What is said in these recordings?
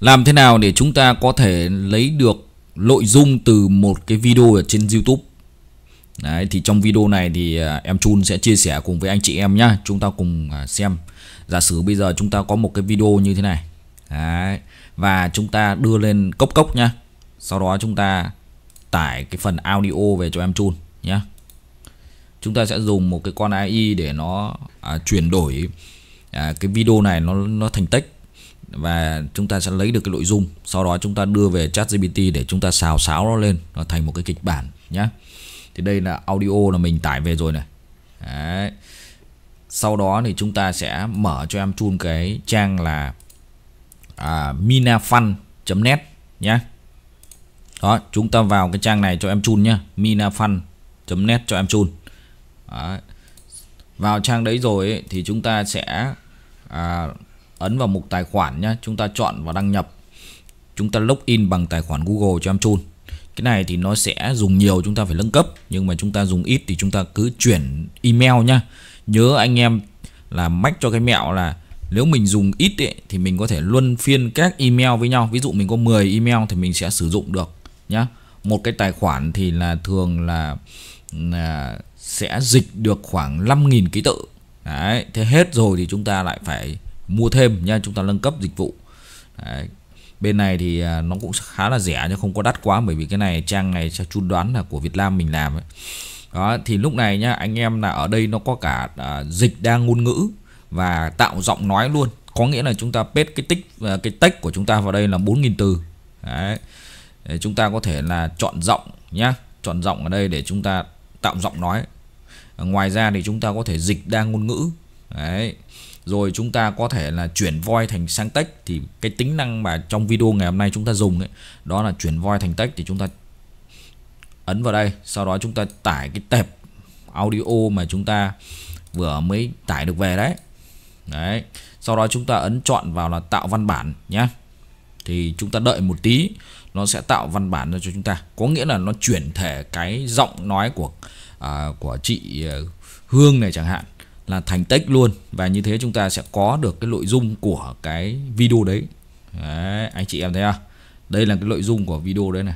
Làm thế nào để chúng ta có thể lấy được nội dung từ một cái video ở trên YouTube Đấy, thì trong video này thì à, em Chun sẽ chia sẻ cùng với anh chị em nhá Chúng ta cùng à, xem Giả sử bây giờ chúng ta có một cái video như thế này Đấy, Và chúng ta đưa lên cốc cốc nhá Sau đó chúng ta tải cái phần audio về cho em Chun nhá Chúng ta sẽ dùng một cái con AI để nó à, chuyển đổi à, cái video này nó nó thành text và chúng ta sẽ lấy được cái nội dung sau đó chúng ta đưa về chat GPT để chúng ta xào xáo nó lên nó thành một cái kịch bản nhé thì đây là audio là mình tải về rồi này Đấy. sau đó thì chúng ta sẽ mở cho em chun cái trang là à, minafun.net nhé đó chúng ta vào cái trang này cho em chun nhá minafun.net cho em chun Đấy. vào trang đấy rồi ấy, thì chúng ta sẽ à, ấn vào mục tài khoản nhé chúng ta chọn và đăng nhập chúng ta log in bằng tài khoản Google cho em chun cái này thì nó sẽ dùng nhiều chúng ta phải nâng cấp nhưng mà chúng ta dùng ít thì chúng ta cứ chuyển email nhá nhớ anh em là mách cho cái mẹo là nếu mình dùng ít ấy, thì mình có thể luân phiên các email với nhau ví dụ mình có 10 email thì mình sẽ sử dụng được nhá một cái tài khoản thì là thường là, là sẽ dịch được khoảng 5.000 ký tự Đấy, thế hết rồi thì chúng ta lại phải mua thêm nha chúng ta nâng cấp dịch vụ Đấy. bên này thì à, nó cũng khá là rẻ nhưng không có đắt quá bởi vì cái này trang này chun đoán là của Việt Nam mình làm ấy. đó thì lúc này nha anh em là ở đây nó có cả à, dịch đa ngôn ngữ và tạo giọng nói luôn có nghĩa là chúng ta paste cái tích à, cái text của chúng ta vào đây là 4.000 từ Đấy. Để chúng ta có thể là chọn giọng nhá chọn giọng ở đây để chúng ta tạo giọng nói ngoài ra thì chúng ta có thể dịch đa ngôn ngữ Đấy rồi chúng ta có thể là chuyển voi thành sang text thì cái tính năng mà trong video ngày hôm nay chúng ta dùng ấy, đó là chuyển voi thành text thì chúng ta ấn vào đây sau đó chúng ta tải cái tệp audio mà chúng ta vừa mới tải được về đấy đấy sau đó chúng ta ấn chọn vào là tạo văn bản nhé thì chúng ta đợi một tí nó sẽ tạo văn bản ra cho chúng ta có nghĩa là nó chuyển thể cái giọng nói của à, của chị à, Hương này chẳng hạn là thành tích luôn và như thế chúng ta sẽ có được cái nội dung của cái video đấy, đấy anh chị em thấy không đây là cái nội dung của video đấy này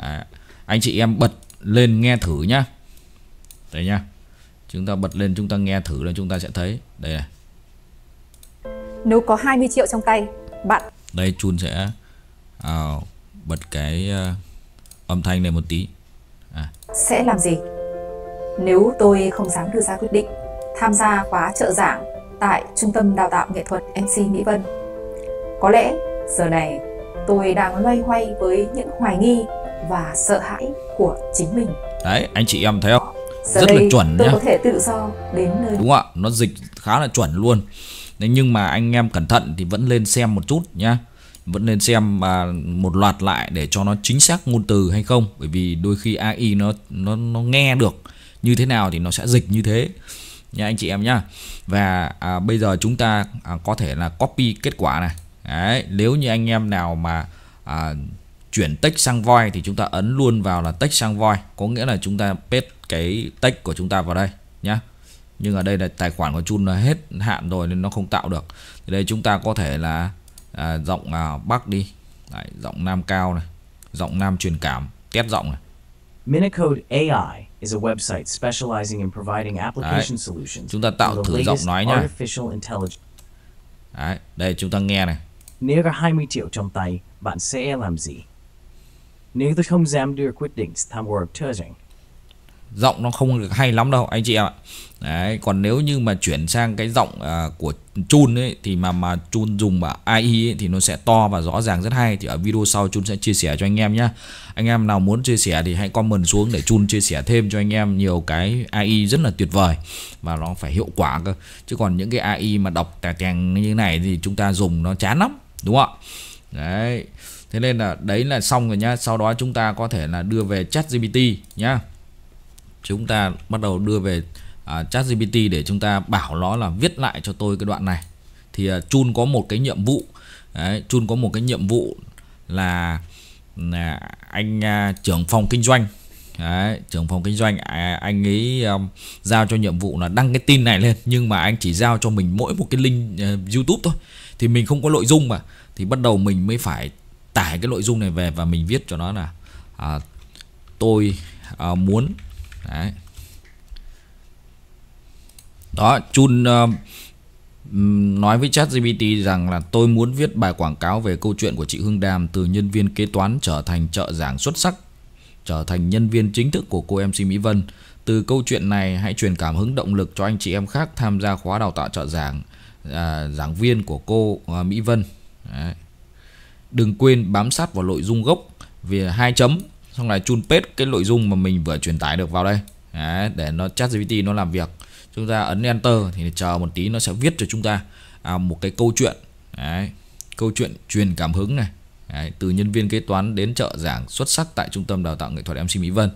đấy. anh chị em bật lên nghe thử nhá đấy nhá chúng ta bật lên chúng ta nghe thử là chúng ta sẽ thấy đây này nếu có 20 triệu trong tay bạn đây chun sẽ à, bật cái uh, âm thanh này một tí à. sẽ làm gì nếu tôi không dám đưa ra quyết định tham gia khóa trợ giảng tại Trung tâm Đào tạo Nghệ thuật MC Mỹ Vân. Có lẽ giờ này tôi đang loay hoay với những hoài nghi và sợ hãi của chính mình. Đấy, anh chị em thấy không? Giờ Rất đây, là chuẩn tôi nhá. có thể tự do đến nơi. Đúng ạ, nó dịch khá là chuẩn luôn. Đấy, nhưng mà anh em cẩn thận thì vẫn lên xem một chút nhá vẫn nên xem mà một loạt lại để cho nó chính xác ngôn từ hay không bởi vì đôi khi AI nó nó nó nghe được như thế nào thì nó sẽ dịch như thế nha anh chị em nhá và à, bây giờ chúng ta à, có thể là copy kết quả này Đấy, nếu như anh em nào mà à, chuyển text sang voi thì chúng ta ấn luôn vào là text sang voi có nghĩa là chúng ta paste cái text của chúng ta vào đây nhá nhưng ở đây là tài khoản của chun là hết hạn rồi nên nó không tạo được thì đây chúng ta có thể là à, giọng à, bắc đi Đấy, giọng nam cao này giọng nam truyền cảm test giọng này Minicode AI is a website specializing in providing application solutions. Chúng ta tạo thử giọng nói nha. Đấy, đây chúng ta nghe này. Nếu có 20 triệu trong tay, bạn sẽ làm gì? Nếu tôi không dám đưa quyết định tham vọng cho rằng giọng nó không được hay lắm đâu anh chị em ạ đấy còn nếu như mà chuyển sang cái giọng à, của chun ấy thì mà mà chun dùng mà ai ấy, thì nó sẽ to và rõ ràng rất hay thì ở video sau chun sẽ chia sẻ cho anh em nhé anh em nào muốn chia sẻ thì hãy comment xuống để chun chia sẻ thêm cho anh em nhiều cái ai rất là tuyệt vời và nó phải hiệu quả cơ chứ còn những cái ai mà đọc tè tèng như này thì chúng ta dùng nó chán lắm đúng không ạ đấy thế nên là đấy là xong rồi nhá sau đó chúng ta có thể là đưa về chat gpt nhá chúng ta bắt đầu đưa về uh, à, chat GPT để chúng ta bảo nó là viết lại cho tôi cái đoạn này thì uh, Chun có một cái nhiệm vụ Chun có một cái nhiệm vụ là, là anh uh, trưởng phòng kinh doanh Đấy, trưởng phòng kinh doanh anh ấy um, giao cho nhiệm vụ là đăng cái tin này lên nhưng mà anh chỉ giao cho mình mỗi một cái link uh, YouTube thôi thì mình không có nội dung mà thì bắt đầu mình mới phải tải cái nội dung này về và mình viết cho nó là à, tôi à, muốn Đấy. Đó, Chun uh, nói với chat GPT rằng là tôi muốn viết bài quảng cáo về câu chuyện của chị Hương Đàm từ nhân viên kế toán trở thành trợ giảng xuất sắc, trở thành nhân viên chính thức của cô MC Mỹ Vân. Từ câu chuyện này hãy truyền cảm hứng động lực cho anh chị em khác tham gia khóa đào tạo trợ giảng à, giảng viên của cô à, Mỹ Vân. Đấy. Đừng quên bám sát vào nội dung gốc về hai chấm xong là chun paste cái nội dung mà mình vừa truyền tải được vào đây Đấy, để nó chat GPT nó làm việc chúng ta ấn enter thì chờ một tí nó sẽ viết cho chúng ta à, một cái câu chuyện Đấy, câu chuyện truyền cảm hứng này Đấy, từ nhân viên kế toán đến trợ giảng xuất sắc tại trung tâm đào tạo nghệ thuật MC Mỹ Vân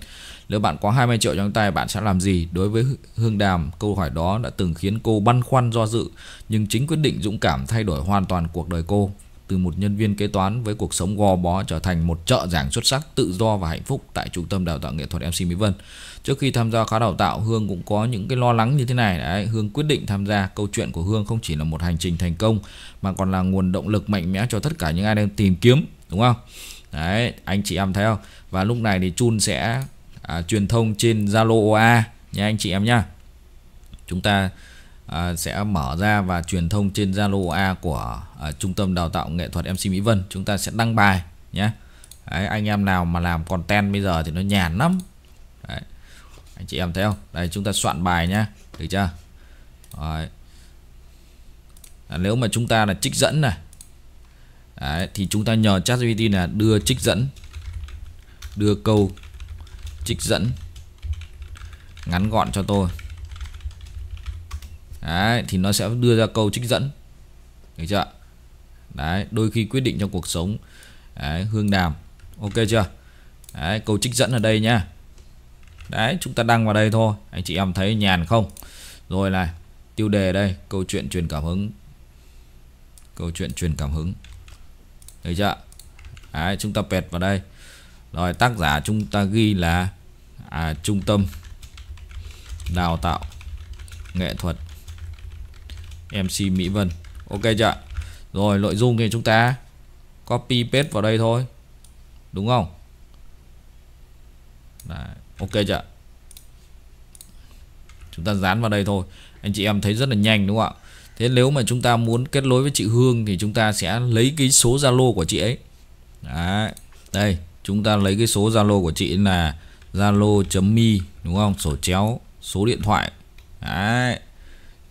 nếu bạn có 20 triệu trong tay bạn sẽ làm gì đối với Hương Đàm câu hỏi đó đã từng khiến cô băn khoăn do dự nhưng chính quyết định dũng cảm thay đổi hoàn toàn cuộc đời cô từ một nhân viên kế toán với cuộc sống gò bó trở thành một trợ giảng xuất sắc, tự do và hạnh phúc tại trung tâm đào tạo nghệ thuật MC Mỹ Vân. Trước khi tham gia khóa đào tạo, Hương cũng có những cái lo lắng như thế này. Đấy, Hương quyết định tham gia. Câu chuyện của Hương không chỉ là một hành trình thành công mà còn là nguồn động lực mạnh mẽ cho tất cả những ai đang tìm kiếm, đúng không? Đấy, anh chị em thấy không? Và lúc này thì Chun sẽ à, truyền thông trên Zalo OA nha anh chị em nhá. Chúng ta À, sẽ mở ra và truyền thông trên Zalo A của à, trung tâm đào tạo nghệ thuật MC Mỹ Vân chúng ta sẽ đăng bài nhé Đấy, anh em nào mà làm content bây giờ thì nó nhàn lắm Đấy. anh chị em thấy không đây chúng ta soạn bài nhá được chưa Đấy. À, nếu mà chúng ta là trích dẫn này Đấy, thì chúng ta nhờ ChatGPT là đưa trích dẫn đưa câu trích dẫn ngắn gọn cho tôi Đấy, thì nó sẽ đưa ra câu trích dẫn được chưa Đấy, đôi khi quyết định trong cuộc sống Đấy, hương đàm Ok chưa Đấy, câu trích dẫn ở đây nhá Đấy, chúng ta đăng vào đây thôi Anh chị em thấy nhàn không Rồi này, tiêu đề đây Câu chuyện truyền cảm hứng Câu chuyện truyền cảm hứng Được chưa Đấy, chúng ta pẹt vào đây Rồi, tác giả chúng ta ghi là à, Trung tâm Đào tạo Nghệ thuật MC Mỹ Vân Ok chưa Rồi nội dung thì chúng ta Copy paste vào đây thôi Đúng không Đấy. Ok chưa Chúng ta dán vào đây thôi Anh chị em thấy rất là nhanh đúng không ạ Thế nếu mà chúng ta muốn kết nối với chị Hương Thì chúng ta sẽ lấy cái số Zalo của chị ấy Đấy. Đây chúng ta lấy cái số Zalo của chị là zalo.me đúng không sổ chéo số điện thoại Đấy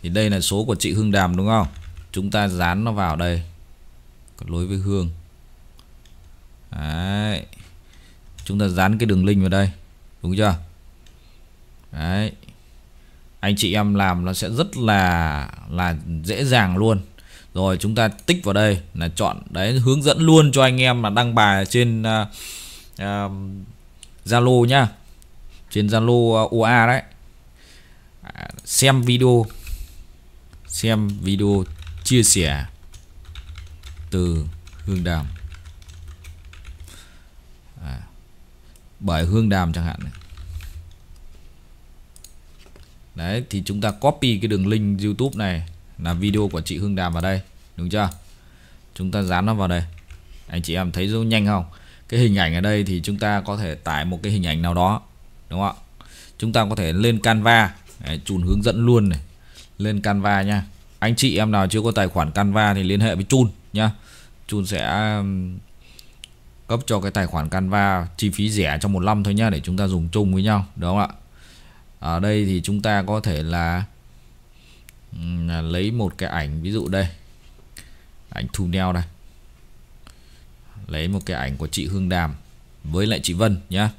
thì đây là số của chị Hương Đàm đúng không? Chúng ta dán nó vào đây. Có lối với Hương. Đấy. Chúng ta dán cái đường link vào đây. Đúng chưa? Đấy. Anh chị em làm nó sẽ rất là là dễ dàng luôn. Rồi chúng ta tích vào đây là chọn đấy hướng dẫn luôn cho anh em mà đăng bài trên uh, uh, Zalo nhá. Trên Zalo à, UA đấy. À, xem video xem video chia sẻ từ Hương Đàm à, bởi Hương Đàm chẳng hạn đấy thì chúng ta copy cái đường link YouTube này là video của chị Hương Đàm vào đây đúng chưa chúng ta dán nó vào đây anh chị em thấy rất nhanh không cái hình ảnh ở đây thì chúng ta có thể tải một cái hình ảnh nào đó đúng không ạ chúng ta có thể lên Canva Đấy, chùn hướng dẫn luôn này lên Canva nha anh chị em nào chưa có tài khoản Canva thì liên hệ với Chun nhá Chun sẽ um, cấp cho cái tài khoản Canva chi phí rẻ trong một năm thôi nhá để chúng ta dùng chung với nhau đúng không ạ ở đây thì chúng ta có thể là lấy một cái ảnh ví dụ đây ảnh neo đây lấy một cái ảnh của chị Hương Đàm với lại chị Vân nhá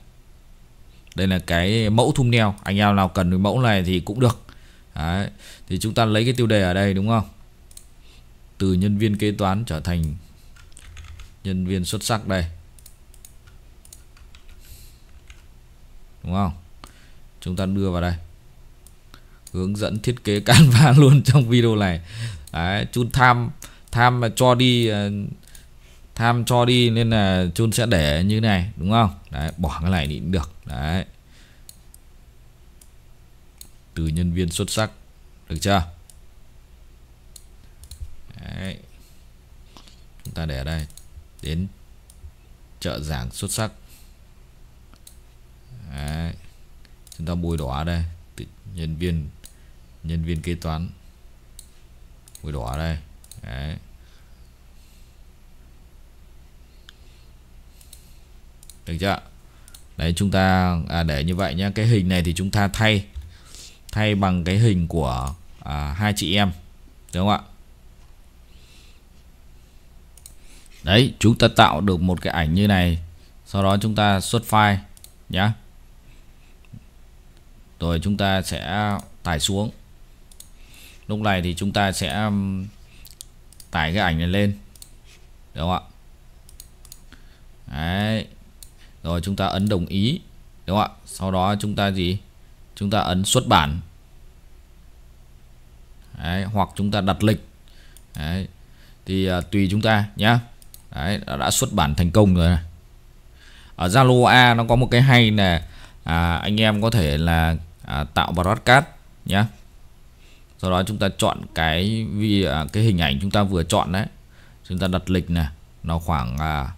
đây là cái mẫu thumbnail anh em nào cần cái mẫu này thì cũng được Đấy. Thì chúng ta lấy cái tiêu đề ở đây đúng không? Từ nhân viên kế toán trở thành nhân viên xuất sắc đây. Đúng không? Chúng ta đưa vào đây. Hướng dẫn thiết kế Canva luôn trong video này. Đấy, chun tham tham mà cho đi ờ, tham cho đi nên là chun sẽ để như này đúng không? Đấy, bỏ cái này thì cũng được. Đấy từ nhân viên xuất sắc được chưa Đấy. chúng ta để ở đây đến trợ giảng xuất sắc Đấy. chúng ta bôi đỏ đây từ nhân viên nhân viên kế toán bôi đỏ đây Đấy. được chưa đấy chúng ta à, để như vậy nhá cái hình này thì chúng ta thay thay bằng cái hình của à, hai chị em đúng không ạ đấy chúng ta tạo được một cái ảnh như này sau đó chúng ta xuất file nhé rồi chúng ta sẽ tải xuống lúc này thì chúng ta sẽ tải cái ảnh này lên đúng không ạ đấy rồi chúng ta ấn đồng ý đúng không ạ sau đó chúng ta gì chúng ta ấn xuất bản Đấy, hoặc chúng ta đặt lịch Đấy, thì à, tùy chúng ta nhé Đấy, đã, đã xuất bản thành công rồi ở Zalo A nó có một cái hay là à, anh em có thể là à, tạo broadcast nhé sau đó chúng ta chọn cái vì à, cái hình ảnh chúng ta vừa chọn đấy chúng ta đặt lịch này nó khoảng à,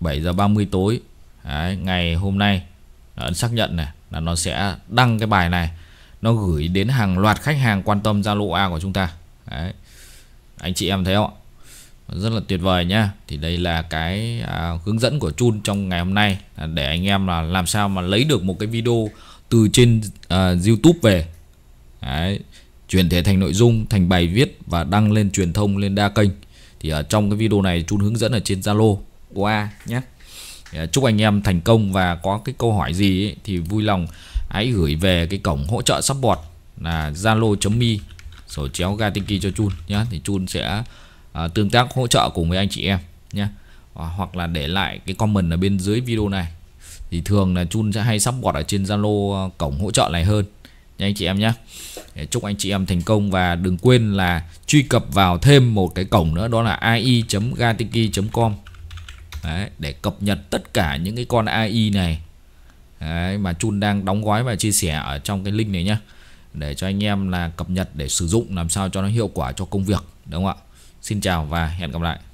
7 giờ 30 tối đấy, ngày hôm nay ấn ờ, xác nhận này là nó sẽ đăng cái bài này nó gửi đến hàng loạt khách hàng quan tâm Zalo A của chúng ta Đấy. anh chị em thấy không rất là tuyệt vời nhá thì đây là cái à, hướng dẫn của Chun trong ngày hôm nay à, để anh em là làm sao mà lấy được một cái video từ trên à, YouTube về Đấy. chuyển thể thành nội dung thành bài viết và đăng lên truyền thông lên đa kênh thì ở trong cái video này Chun hướng dẫn ở trên Zalo qua nhé Ờ, chúc anh em thành công và có cái câu hỏi gì ấy, thì vui lòng hãy gửi về cái cổng hỗ trợ support là zalo mi sổ chéo gatiki cho chun nhé thì chun sẽ à, tương tác hỗ trợ cùng với anh chị em nhé ờ, hoặc là để lại cái comment ở bên dưới video này thì thường là chun sẽ hay support ở trên zalo cổng hỗ trợ này hơn nha anh chị em nhé chúc anh chị em thành công và đừng quên là truy cập vào thêm một cái cổng nữa đó là ai.gatiki.com Đấy, để cập nhật tất cả những cái con AI này Đấy, mà Chun đang đóng gói và chia sẻ ở trong cái link này nhé để cho anh em là cập nhật để sử dụng làm sao cho nó hiệu quả cho công việc đúng không ạ Xin chào và hẹn gặp lại